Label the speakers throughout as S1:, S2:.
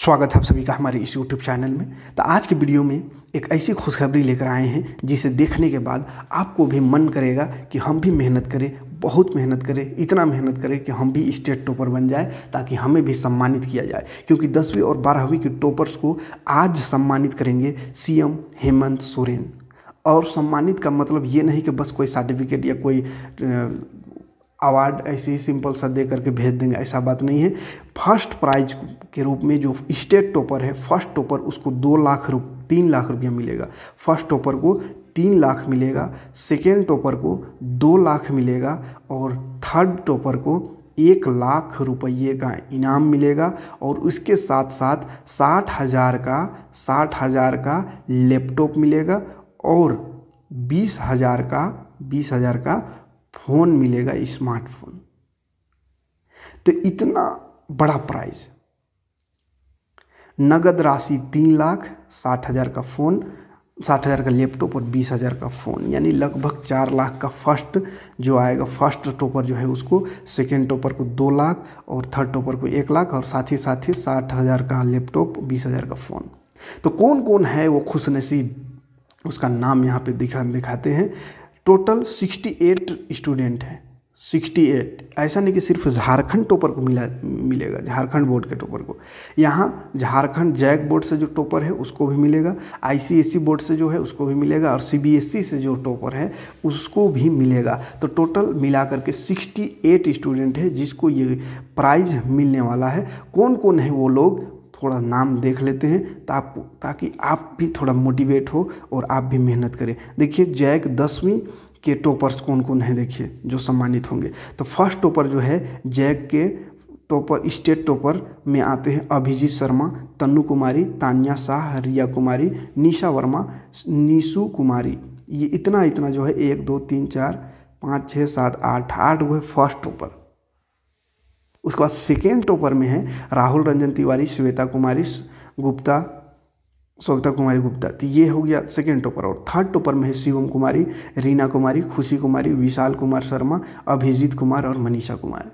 S1: स्वागत है आप सभी का हमारे इस यूट्यूब चैनल में तो आज के वीडियो में एक ऐसी खुशखबरी लेकर आए हैं जिसे देखने के बाद आपको भी मन करेगा कि हम भी मेहनत करें बहुत मेहनत करें इतना मेहनत करें कि हम भी स्टेट टॉपर बन जाए ताकि हमें भी सम्मानित किया जाए क्योंकि दसवीं और बारहवीं के टॉपर्स को आज सम्मानित करेंगे सीएम हेमंत सोरेन और सम्मानित का मतलब ये नहीं कि बस कोई सर्टिफिकेट या कोई अवार्ड ऐसे ही सिंपल सा दे करके भेज देंगे ऐसा बात नहीं है फर्स्ट प्राइज के रूप में जो स्टेट टॉपर है फर्स्ट टॉपर उसको दो लाख रुप तीन लाख रुपया मिलेगा फर्स्ट टॉपर को तीन लाख मिलेगा सेकेंड टॉपर को दो लाख मिलेगा और थर्ड टॉपर को एक लाख रुपये का इनाम मिलेगा और उसके साथ साथ साठ हज़ार का साठ हज़ार का लैपटॉप मिलेगा और बीस हज़ार का बीस हज़ार का फ़ोन मिलेगा स्मार्टफोन तो इतना बड़ा प्राइस नगद राशि तीन लाख साठ हज़ार का फ़ोन साठ हज़ार का लैपटॉप और बीस हज़ार का फ़ोन यानी लगभग चार लाख का फर्स्ट जो आएगा फर्स्ट टॉपर जो है उसको सेकेंड टॉपर को दो लाख और थर्ड टॉपर को एक लाख और साथ ही साथ ही साठ हज़ार का लैपटॉप बीस हज़ार का फ़ोन तो कौन कौन है वो खुशनसीब उसका नाम यहाँ पे दिखा दिखाते हैं टोटल 68 स्टूडेंट हैं 68 ऐसा नहीं कि सिर्फ झारखंड टॉपर को मिला मिलेगा झारखंड बोर्ड के टॉपर को यहाँ झारखंड जैक बोर्ड से जो टॉपर है उसको भी मिलेगा आईसीएसई बोर्ड से जो है उसको भी मिलेगा और सीबीएसई से जो टॉपर है उसको भी मिलेगा तो टोटल मिला करके 68 स्टूडेंट है जिसको ये प्राइज मिलने वाला है कौन कौन है वो लोग थोड़ा नाम देख लेते हैं ताकि ताकि आप भी थोड़ा मोटिवेट हो और आप भी मेहनत करें देखिए जैक दसवीं के टॉपर्स कौन कौन हैं देखिए जो सम्मानित होंगे तो फर्स्ट टॉपर जो है जैक के टॉपर स्टेट टॉपर में आते हैं अभिजीत शर्मा तन्नू कुमारी तानिया शाह रिया कुमारी निशा वर्मा निशु कुमारी ये इतना इतना जो है एक दो तीन चार पाँच छः सात आठ आठ वो है फर्स्ट टॉपर उसके बाद सेकेंड टॉपर में है राहुल रंजन तिवारी श्वेता कुमारी गुप्ता स्वगता कुमारी गुप्ता तो ये हो गया सेकेंड टॉपर और थर्ड टॉपर में है शिवम कुमारी रीना कुमारी खुशी कुमारी विशाल कुमार शर्मा अभिजीत कुमार और मनीषा कुमार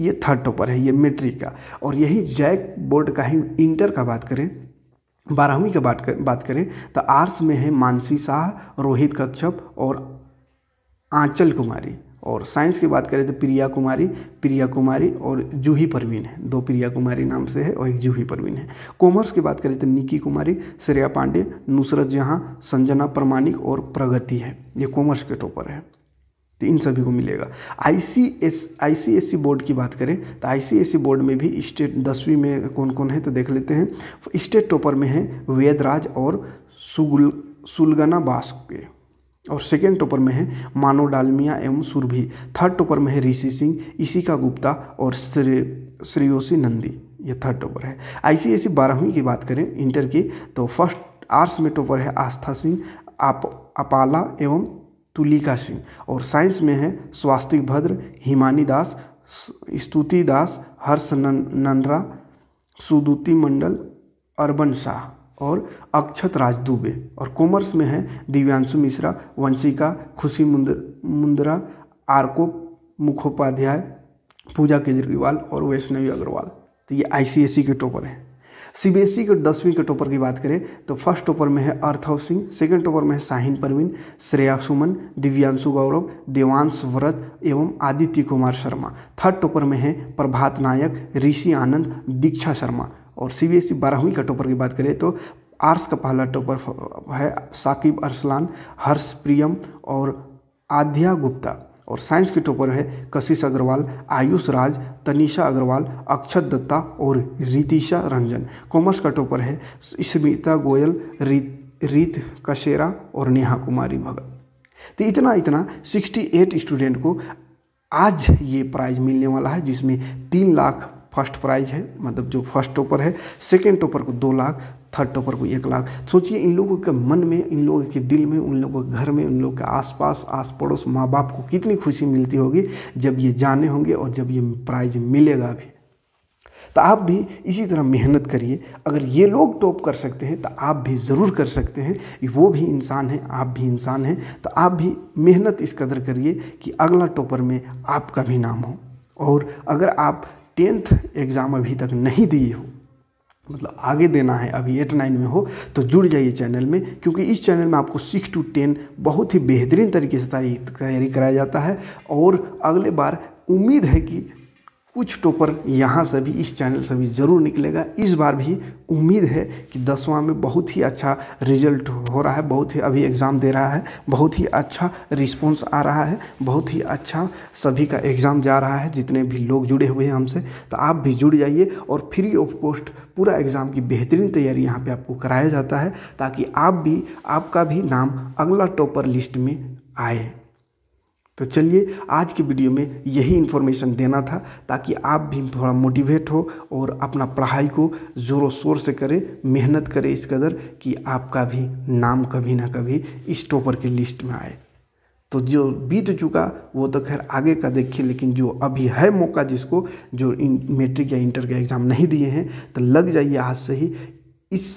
S1: ये थर्ड टॉपर है ये मेट्रिक का और यही जैक बोर्ड का ही इंटर का बात करें बारहवीं का बात कर, बात करें तो आर्ट्स में है मानसी शाह रोहित कक्षप और आंचल कुमारी और साइंस की बात करें तो प्रिया कुमारी प्रिया कुमारी और जूही परवीन है दो प्रिया कुमारी नाम से है और एक जूही परवीन है कॉमर्स की बात करें तो निकी कुमारी श्रेया पांडे नुसरत जहाँ संजना प्रमाणिक और प्रगति है ये कॉमर्स के टॉपर है तो इन सभी को मिलेगा आई सी एस बोर्ड की बात करें तो आई बोर्ड में भी स्टेट दसवीं में कौन कौन है तो देख लेते हैं स्टेट टॉपर में है वेदराज और सुगुल सुलगना बास के और सेकेंड टॉपर में है मानो डालमिया एवं सुरभि थर्ड टॉपर में है ऋषि सिंह ईशिका गुप्ता और श्री श्रेयोसी नंदी ये थर्ड टॉपर है ऐसी ऐसी e बारहवीं की बात करें इंटर की तो फर्स्ट आर्ट्स में टॉपर है आस्था सिंह आप अपाला एवं तुलिका सिंह और साइंस में है स्वास्तिक भद्र हिमानी दास स्तुति दास हर्ष नन, ननरा सुदूति मंडल अरबन शाह और अक्षत राज दुबे और कॉमर्स में है दिव्यांशु मिश्रा वंशिका खुशी मुंदरा आरको मुखोपाध्याय पूजा केजरीवाल और वैष्णवी अग्रवाल तो ये आईसीएसई e के टॉपर हैं सीबीएसई e के दसवीं के टॉपर की बात करें तो फर्स्ट टॉपर में है अर्थव सिंह सेकंड टॉपर में है शाहिन परवीन श्रेया सुमन दिव्यांशु गौरव देवांश व्रत एवं आदित्य कुमार शर्मा थर्ड टॉपर में है प्रभात नायक ऋषि आनंद दीक्षा शर्मा और सी बी एस ई बारहवीं का टॉपर की बात करें तो आर्ट्स का पहला टॉपर है साकिब अरसलान हर्ष प्रियम और आध्या गुप्ता और साइंस के टॉपर है कशिश अग्रवाल आयुष राज तनिषा अग्रवाल अक्षत दत्ता और रितिशा रंजन कॉमर्स का टॉपर है स्मिता गोयल रीत रीत कशेरा और नेहा कुमारी भगत तो इतना इतना 68 स्टूडेंट को आज ये प्राइज़ मिलने वाला है जिसमें तीन लाख फर्स्ट प्राइज है मतलब जो फर्स्ट टॉपर है सेकेंड टॉपर को दो लाख थर्ड टॉपर को एक लाख सोचिए इन लोगों के मन में इन लोगों के दिल में उन लोगों के घर में उन लोगों के आसपास आस पड़ोस माँ बाप को कितनी खुशी मिलती होगी जब ये जाने होंगे और जब ये प्राइज मिलेगा भी तो आप भी इसी तरह मेहनत करिए अगर ये लोग टॉप कर सकते हैं तो आप भी ज़रूर कर सकते हैं वो भी इंसान है आप भी इंसान हैं तो आप भी मेहनत इस कदर करिए कि अगला टॉपर में आपका भी नाम हो और अगर आप टेंथ एग्ज़ाम अभी तक नहीं दिए हो मतलब आगे देना है अभी एट नाइन में हो तो जुड़ जाइए चैनल में क्योंकि इस चैनल में आपको सिक्स टू टेन बहुत ही बेहतरीन तरीके से तैयारी कराया जाता है और अगले बार उम्मीद है कि कुछ टॉपर यहाँ से भी इस चैनल से भी ज़रूर निकलेगा इस बार भी उम्मीद है कि दसवां में बहुत ही अच्छा रिजल्ट हो रहा है बहुत ही अभी एग्ज़ाम दे रहा है बहुत ही अच्छा रिस्पॉन्स आ रहा है बहुत ही अच्छा सभी का एग्ज़ाम जा रहा है जितने भी लोग जुड़े हुए हैं हमसे तो आप भी जुड़ जाइए और फ्री ऑफ कॉस्ट पूरा एग्ज़ाम की बेहतरीन तैयारी यहाँ पर आपको कराया जाता है ताकि आप भी आपका भी नाम अगला टॉपर लिस्ट में आए तो चलिए आज के वीडियो में यही इन्फॉर्मेशन देना था ताकि आप भी थोड़ा मोटिवेट हो और अपना पढ़ाई को ज़ोरों शोर से करें मेहनत करें इस कदर कि आपका भी नाम कभी ना कभी इस टॉपर की लिस्ट में आए तो जो बीत चुका वो तो खैर आगे का देखिए लेकिन जो अभी है मौका जिसको जो मेट्रिक या इंटर के एग्ज़ाम नहीं दिए हैं तो लग जाइए आज से ही इस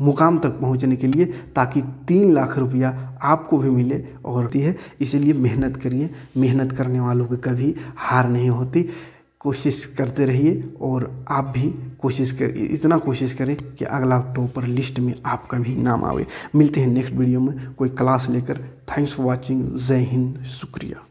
S1: मुकाम तक पहुंचने के लिए ताकि तीन लाख रुपया आपको भी मिले और होती है इसलिए मेहनत करिए मेहनत करने वालों की कभी हार नहीं होती कोशिश करते रहिए और आप भी कोशिश कर इतना कोशिश करें कि अगला टॉपर लिस्ट में आपका भी नाम आवे मिलते हैं नेक्स्ट वीडियो में कोई क्लास लेकर थैंक्स फॉर वॉचिंग जय हिंद शुक्रिया